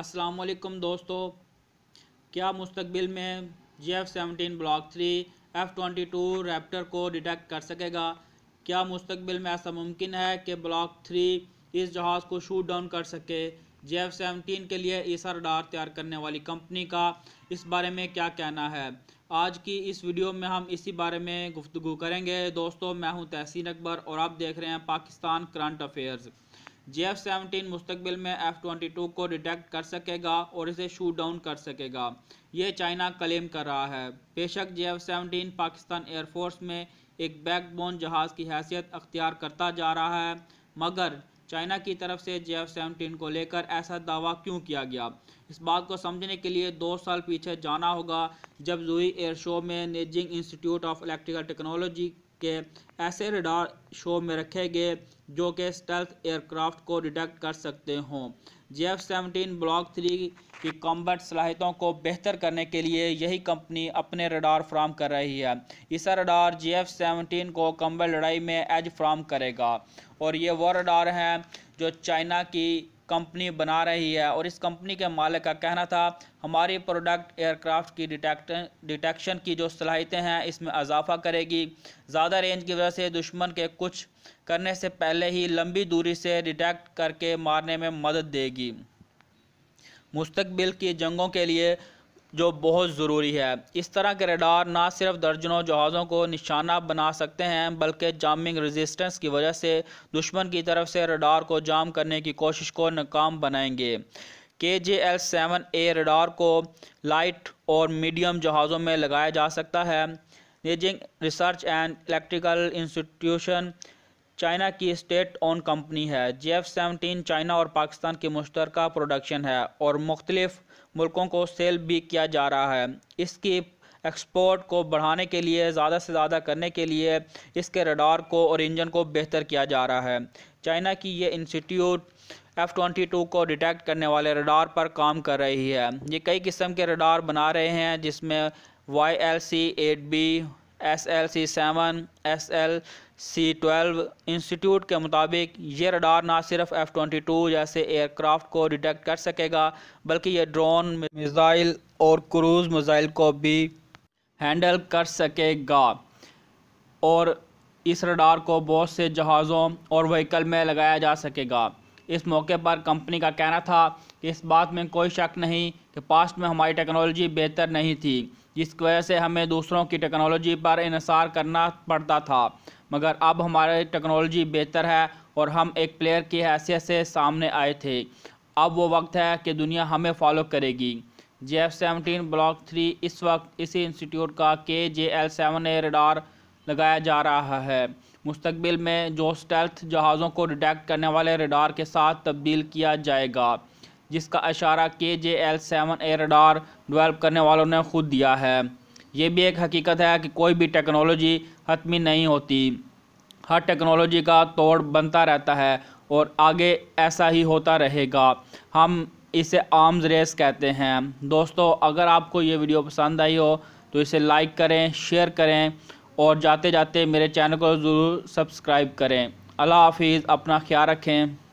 السلام علیکم دوستو کیا مستقبل میں G F seventeen block three F twenty two raptor کو ڈیٹیکٹ کر سکے گا کیا مستقبل میں ایسا ممکن ہے کہ بلاک تھری اس جہاز کو شوٹ ڈاؤن کر سکے جی ایف سیونٹین کے لیے ایسا رڈار تیار کرنے والی کمپنی کا اس بارے میں کیا کہنا ہے آج کی اس ویڈیو میں ہم اسی بارے میں گفتگو کریں گے دوستو میں ہوں تحسین اکبر اور آپ دیکھ رہے ہیں Pakistan current affairs G F seventeen مستقبل میں ایف ٹوئنٹی ٹو کو ڈیٹیکٹ کر سکے گا اور اسے شو ڈاؤن کر سکے گا یہ چائنا کلیم کر رہا ہے بے شک G F seventeen Pakistan air force میں ایک بیک بون جہاز کی حیثیت اختیار کرتا جا رہا ہے مگر چائنا کی طرف سے جی ایف سیونٹین کو لے کر ایسا دعویٰ کیوں کیا گیا اس بات کو سمجھنے کے لیے دو سال پیچھے جانا ہوگا جب زوئی ایئر شو میں Nanjing institute of electrical technology کے ایسے ریڈار شو میں رکھے گئے جو کہ اسٹلتھ ایئر کرافٹ کو ڈیٹیکٹ کر سکتے ہوں G F seventeen block three کی کمبٹ صلاحیتوں کو بہتر کرنے کے لیے یہی کمپنی اپنے رڈار فراہم کر رہی ہے اسا رڈار جی ایف سیونٹین کو کمبل لڑائی میں ایج فراہم کرے گا اور یہ وہ رڈار ہیں جو چائنا کی کمپنی بنا رہی ہے اور اس کمپنی کے مالک کا کہنا تھا ہماری پروڈکٹ ایئر کرافٹ کی ڈیٹیکشن کی جو صلاحیتیں ہیں اس میں اضافہ کرے گی زیادہ رینج کی وجہ سے دشمن کے کچھ کرنے سے پہلے ہی لمبی دوری سے ڈیٹیکٹ کر کے مارنے میں مدد دے گی مستقبل کی جنگوں کے لیے جو بہت ضروری ہے اس طرح کے ریڈار نہ صرف درجنوں جہازوں کو نشانہ بنا سکتے ہیں بلکہ جامنگ ریزسٹنس کی وجہ سے دشمن کی طرف سے ریڈار کو جام کرنے کی کوشش کو ناکام بنائیں گے کے K J L seven A radar کو لائٹ اور میڈیم جہازوں میں لگایا جا سکتا ہے Nanjing research and electrical institution China کی اسٹیٹ اون کمپنی ہے جی ایف سیونٹین چائنا اور پاکستان کی مشترکہ پروڈکشن ہے اور مختلف ملکوں کو سیل بھی کیا جا رہا ہے اس کی ایکسپورٹ کو بڑھانے کے لیے زیادہ سے زیادہ کرنے کے لیے اس کے رڈار کو اور انجن کو بہتر کیا جا رہا ہے چائنا کی یہ انسٹیٹیوٹ ایف ٹوینٹی ٹو کو ڈیٹیکٹ کرنے والے رڈار پر کام کر رہی ہے یہ کئی قسم کے رڈار بنا رہے ہیں جس میں Y L C eight B S L C seven S L C twelve institute کے مطابق یہ رڈار نہ صرف ایف ٹوئنٹی ٹو جیسے ایئر کرافٹ کو ڈیٹیکٹ کر سکے گا بلکہ یہ ڈرون میزائل اور کروز میزائل کو بھی ہینڈل کر سکے گا اور اس رڈار کو بہت سے جہازوں اور وہیکل میں لگایا جا سکے گا اس موقع پر کمپنی کا کہنا تھا کہ اس بات میں کوئی شک نہیں کہ پاسٹ میں ہماری ٹیکنالوجی بہتر نہیں تھی جس وجہ سے ہمیں دوسروں کی ٹیکنالوجی پر انحصار کرنا پڑتا تھا مگر اب ہمارے ٹیکنالوجی بہتر ہے اور ہم ایک پلیئر کی حیثیت سے سامنے آئے تھے اب وہ وقت ہے کہ دنیا ہمیں فالو کرے گی G F seventeen block three اس وقت اسی انسٹیٹیوٹ کا K J L seven A radar لگایا جا رہا ہے مستقبل میں جو سٹیلتھ جہازوں کو ڈیٹیکٹ کرنے والے ریڈار کے ساتھ تبدیل کیا جائے گا جس کا اشارہ K J L seven A radar develop کرنے والوں نے خود دیا ہے یہ بھی ایک حقیقت ہے کہ کوئی بھی ٹیکنالوجی حتمی نہیں ہوتی ہر ٹیکنالوجی کا توڑ بنتا رہتا ہے اور آگے ایسا ہی ہوتا رہے گا ہم اسے آرمز ریس کہتے ہیں دوستو اگر آپ کو یہ ویڈیو پسند آئی ہو تو اسے لائک کریں شیئر کریں اور جاتے جاتے میرے چینل کو ضرور سبسکرائب کریں اللہ حافظ اپنا خیال رکھیں